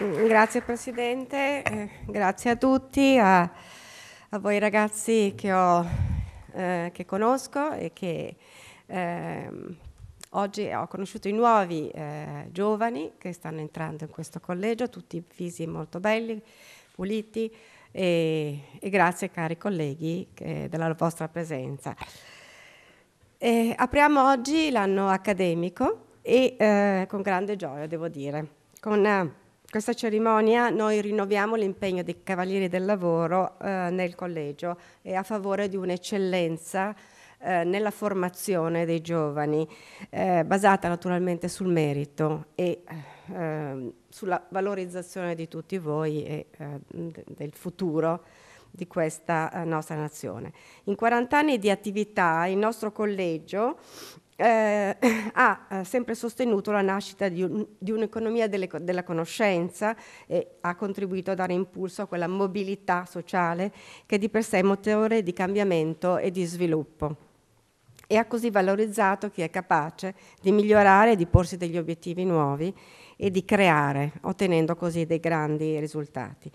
Grazie Presidente, eh, grazie a tutti, a, a voi ragazzi che, ho, eh, che, conosco e che eh, oggi ho conosciuto i nuovi eh, giovani che stanno entrando in questo collegio, tutti visi molto belli, puliti e, e grazie cari colleghi della vostra presenza. E apriamo oggi l'anno accademico e eh, con grande gioia devo dire. Con, questa cerimonia noi rinnoviamo l'impegno dei Cavalieri del Lavoro eh, nel collegio e a favore di un'eccellenza eh, nella formazione dei giovani, eh, basata naturalmente sul merito e ehm, sulla valorizzazione di tutti voi e ehm, del futuro di questa eh, nostra nazione. In 40 anni di attività il nostro collegio eh, ha eh, sempre sostenuto la nascita di, un, di un'economia delle, della conoscenza e ha contribuito a dare impulso a quella mobilità sociale che di per sé è motore di cambiamento e di sviluppo. E ha così valorizzato chi è capace di migliorare di porsi degli obiettivi nuovi e di creare, ottenendo così dei grandi risultati.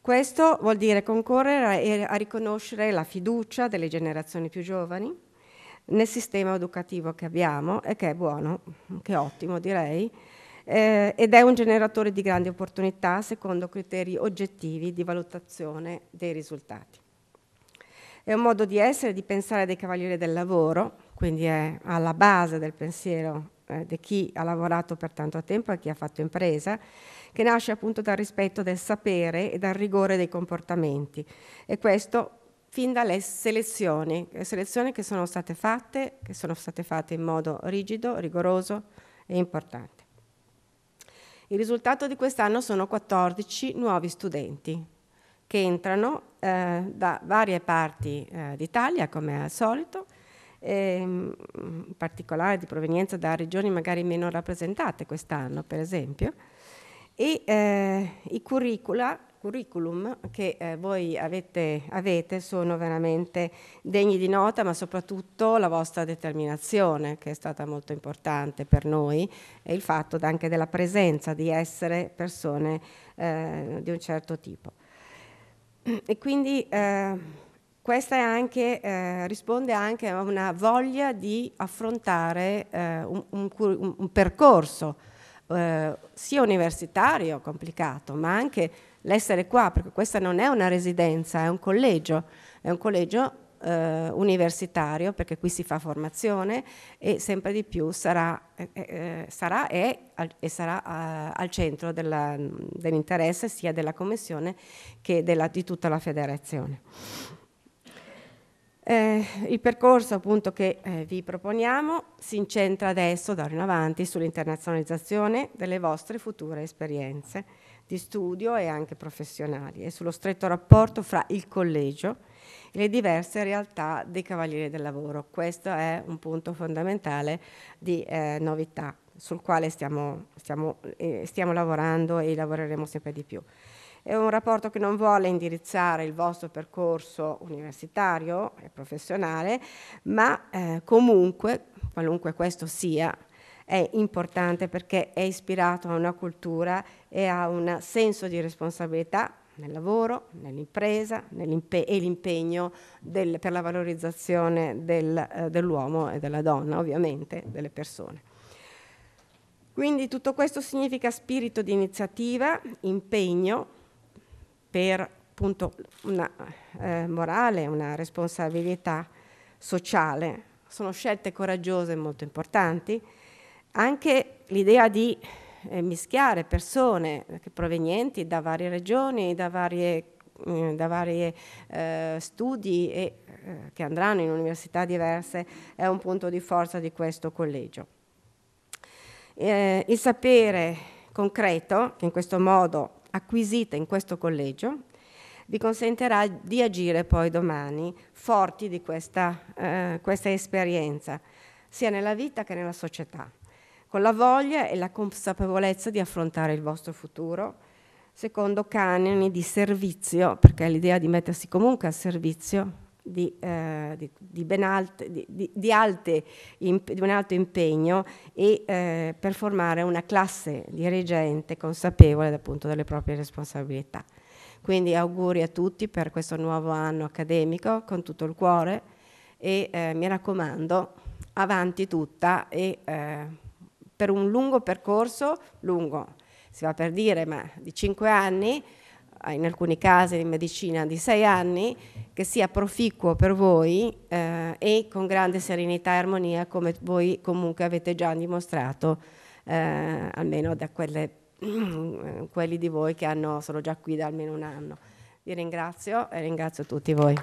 Questo vuol dire concorrere a, a riconoscere la fiducia delle generazioni più giovani, nel sistema educativo che abbiamo e che è buono, che è ottimo direi, eh, ed è un generatore di grandi opportunità secondo criteri oggettivi di valutazione dei risultati. È un modo di essere, di pensare dei cavalieri del lavoro, quindi è alla base del pensiero eh, di chi ha lavorato per tanto tempo e chi ha fatto impresa, che nasce appunto dal rispetto del sapere e dal rigore dei comportamenti. E questo fin dalle selezioni, selezioni che sono state fatte, che sono state fatte in modo rigido, rigoroso e importante. Il risultato di quest'anno sono 14 nuovi studenti che entrano eh, da varie parti eh, d'Italia, come al solito, ehm, in particolare di provenienza da regioni magari meno rappresentate quest'anno, per esempio, e eh, i curricula curriculum che eh, voi avete, avete, sono veramente degni di nota, ma soprattutto la vostra determinazione, che è stata molto importante per noi, e il fatto anche della presenza, di essere persone eh, di un certo tipo. E quindi eh, questa anche, eh, risponde anche a una voglia di affrontare eh, un, un, un, percorso eh, sia universitario complicato, ma anche l'essere qua, perché questa non è una residenza, è un collegio, è un collegio eh, universitario, perché qui si fa formazione e sempre di più sarà, eh, eh, eh sarà e, e, sarà eh, al centro della, dell'interesse sia della Commissione che della, di tutta la federazione. Eh, il percorso appunto che eh, vi proponiamo si incentra adesso, d'ora in avanti, sull'internazionalizzazione delle vostre future esperienze di studio e anche professionali e sullo stretto rapporto fra il collegio e le diverse realtà dei cavalieri del lavoro. Questo è un punto fondamentale di eh, novità sul quale stiamo, stiamo, eh, stiamo lavorando e lavoreremo sempre di più. È un rapporto che non vuole indirizzare il vostro percorso universitario e professionale, ma eh, comunque, qualunque questo sia, è importante perché è ispirato a una cultura e a un senso di responsabilità nel lavoro, nell'impresa e l'impegno del, per la valorizzazione del, eh, dell'uomo e della donna, ovviamente, delle persone. Quindi tutto questo significa spirito di iniziativa, impegno per appunto una eh, morale, una responsabilità sociale. Sono scelte coraggiose molto importanti anche l'idea di eh, mischiare persone eh, provenienti da varie regioni, da varie mm, da vari eh, studi e, eh, che andranno in università diverse è un punto di forza di questo collegio. Eh, il sapere concreto che in questo modo acquisite in questo collegio vi consentirà di agire poi domani forti di questa, eh, questa esperienza, sia nella vita che nella società con la voglia e la consapevolezza di affrontare il vostro futuro, secondo canoni di servizio, perché l'idea di mettersi comunque al servizio di, eh, di, di, ben alte, di, alte, di, un alto impegno e eh, per formare una classe dirigente consapevole appunto delle proprie responsabilità. Quindi auguri a tutti per questo nuovo anno accademico con tutto il cuore e eh, mi raccomando, avanti tutta e eh, per un lungo percorso, lungo si va per dire, ma di 5 anni, eh, in alcuni casi in medicina di 6 anni, che sia proficuo per voi eh, e con grande serenità e armonia come voi comunque avete già dimostrato, eh, almeno da quelle, quelli di voi che hanno, sono già qui da almeno un anno. Vi ringrazio e ringrazio tutti voi.